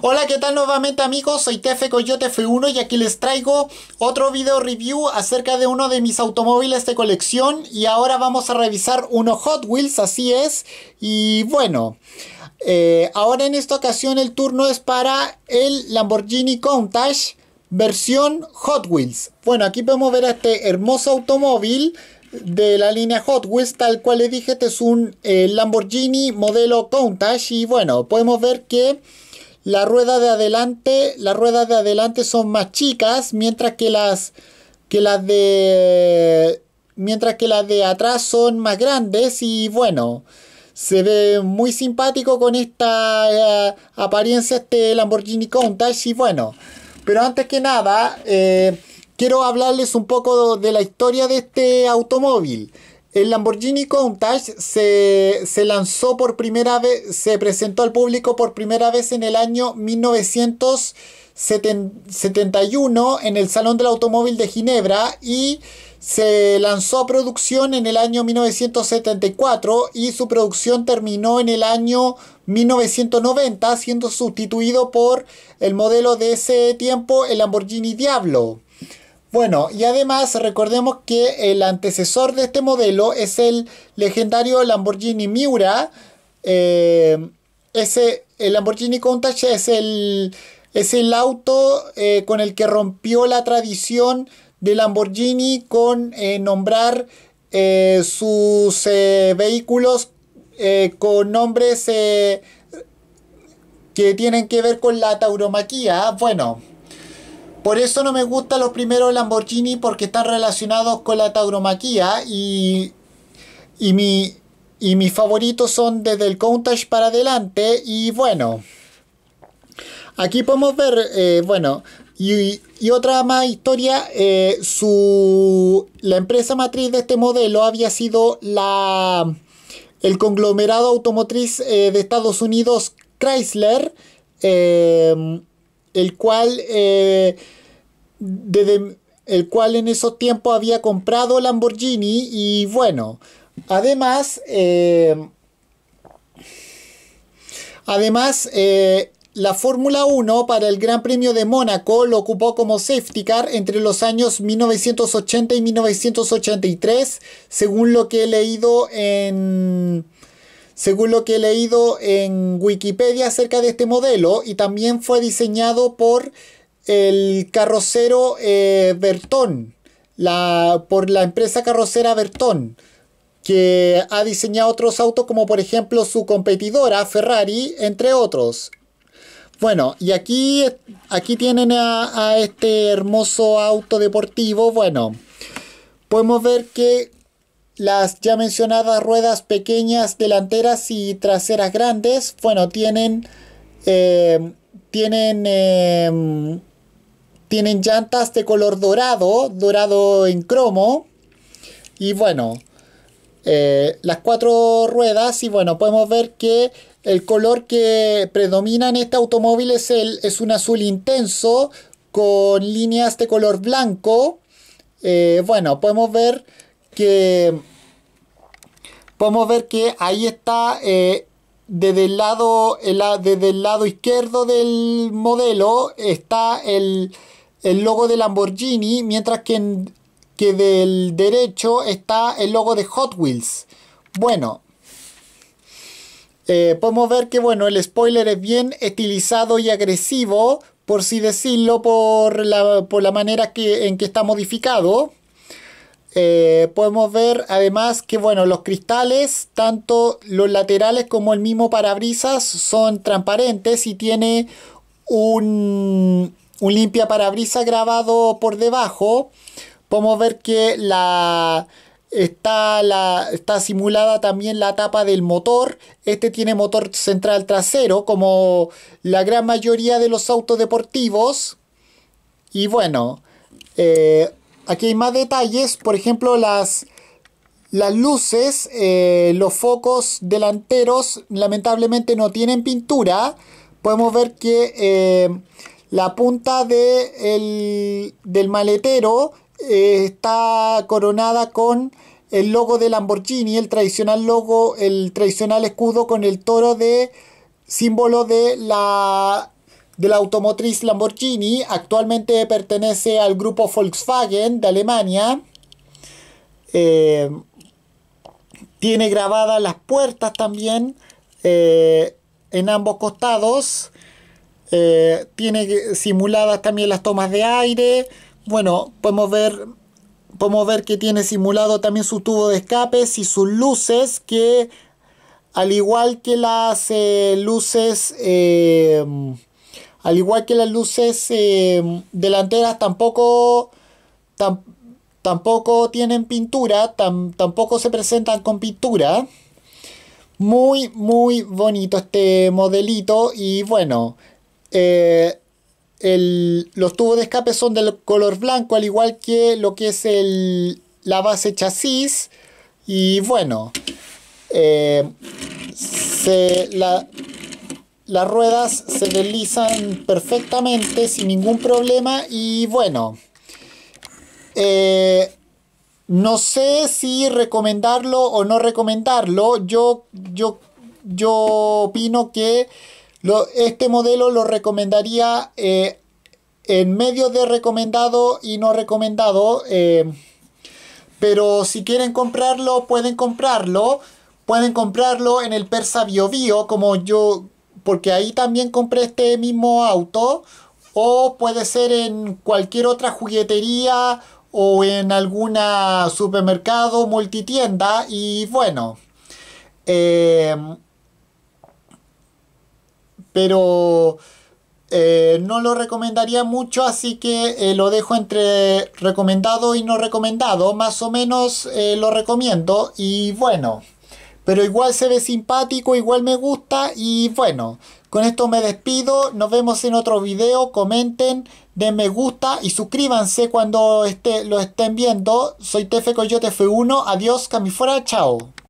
Hola, ¿qué tal nuevamente amigos? Soy Tefe Coyote F1 y aquí les traigo otro video review acerca de uno de mis automóviles de colección y ahora vamos a revisar uno Hot Wheels, así es. Y bueno, eh, ahora en esta ocasión el turno es para el Lamborghini Countach versión Hot Wheels. Bueno, aquí podemos ver este hermoso automóvil de la línea Hot Wheels, tal cual le dije, este es un eh, Lamborghini modelo Countach y bueno, podemos ver que la rueda de adelante, las ruedas de adelante son más chicas, mientras que las que las de mientras que las de atrás son más grandes y bueno, se ve muy simpático con esta eh, apariencia este Lamborghini Countach y bueno, pero antes que nada eh, quiero hablarles un poco de la historia de este automóvil. El Lamborghini Countach se, lanzó por primera vez, se presentó al público por primera vez en el año 1971 en el Salón del Automóvil de Ginebra y se lanzó a producción en el año 1974 y su producción terminó en el año 1990 siendo sustituido por el modelo de ese tiempo, el Lamborghini Diablo. Bueno, y además recordemos que el antecesor de este modelo es el legendario Lamborghini Miura. Eh, el Lamborghini Countach es el, es el auto eh, con el que rompió la tradición de Lamborghini con eh, nombrar sus vehículos con nombres que tienen que ver con la tauromaquía. Bueno, por eso no me gustan los primeros Lamborghini porque están relacionados con la tauromaquía y, y, y mis favoritos son desde el Countach para adelante y bueno. Aquí podemos ver, eh, bueno, y, otra más historia, eh, su, la empresa matriz de este modelo había sido la, el conglomerado automotriz eh, de Estados Unidos Chrysler el cual, eh, el cual en esos tiempos había comprado Lamborghini y bueno, además, eh, además eh, la Fórmula 1 para el Gran Premio de Mónaco lo ocupó como safety car entre los años 1980 y 1983, según lo que he leído en según lo que he leído en Wikipedia acerca de este modelo, y también fue diseñado por el carrocero eh, Bertón, la, por la empresa carrocera Bertón, que ha diseñado otros autos como por ejemplo su competidora Ferrari, entre otros. Bueno, y aquí, aquí tienen a este hermoso auto deportivo. Bueno, podemos ver que las ya mencionadas ruedas pequeñas delanteras y traseras grandes, bueno, tienen, eh, tienen, em, tienen llantas de color dorado, dorado en cromo. Y bueno, eh, las cuatro ruedas, y bueno, podemos ver que el color que predomina en este automóvil el, es un azul intenso con líneas de color blanco. Eh, bueno, podemos ver que podemos ver que ahí está eh, desde el lado desde lado izquierdo del modelo está el, logo de Lamborghini mientras que, que del derecho está el logo de Hot Wheels bueno eh, podemos ver que bueno el spoiler es bien estilizado y agresivo por si decirlo por la, manera en que está modificado eh, podemos ver además que bueno, los cristales, tanto los laterales como el mismo parabrisas, son transparentes y tiene un, limpia parabrisas grabado por debajo. Podemos ver que la, está, la, está simulada también la tapa del motor. Este tiene motor central trasero, como la gran mayoría de los autos deportivos. Y bueno, eh, Aquí hay más detalles, por ejemplo, las, las luces, eh, los focos delanteros lamentablemente no tienen pintura. Podemos ver que eh, la punta de del maletero eh, está coronada con el logo de Lamborghini, el tradicional logo, el tradicional escudo con el toro de símbolo de la de la automotriz Lamborghini. Actualmente pertenece al grupo Volkswagen de Alemania. Eh, tiene grabadas las puertas también eh, en ambos costados. Eh, tiene simuladas también las tomas de aire. Bueno, podemos ver, podemos ver que tiene simulado también su tubo de escape y sus luces que al igual que las luces al igual que las luces em, delanteras tampoco, tampoco tienen pintura, tampoco se presentan con pintura. Muy, muy bonito este modelito y bueno, eh, los tubos de escape son del color blanco, al igual que lo que es la base chasis. Y bueno, eh, se, la, las ruedas se deslizan perfectamente sin ningún problema y bueno, eh, no sé si recomendarlo o no recomendarlo. Yo, yo, yo opino que este modelo lo recomendaría eh, en medio de recomendado y no recomendado. Eh, pero si quieren comprarlo, pueden comprarlo. Pueden comprarlo en el Persa BioBio, Bio, como yo, porque ahí también compré este mismo auto o puede ser en cualquier otra juguetería o en alguna supermercado multitienda y bueno em, pero eh, no lo recomendaría mucho así que eh, lo dejo entre recomendado y no recomendado más o menos eh, lo recomiendo y bueno pero igual se ve simpático, igual me gusta y bueno, con esto me despido. Nos vemos en otro video. Comenten, den me gusta y suscríbanse cuando esté, lo estén viendo. Soy Tefe Coyote F1. Adiós, Fuera, Chao.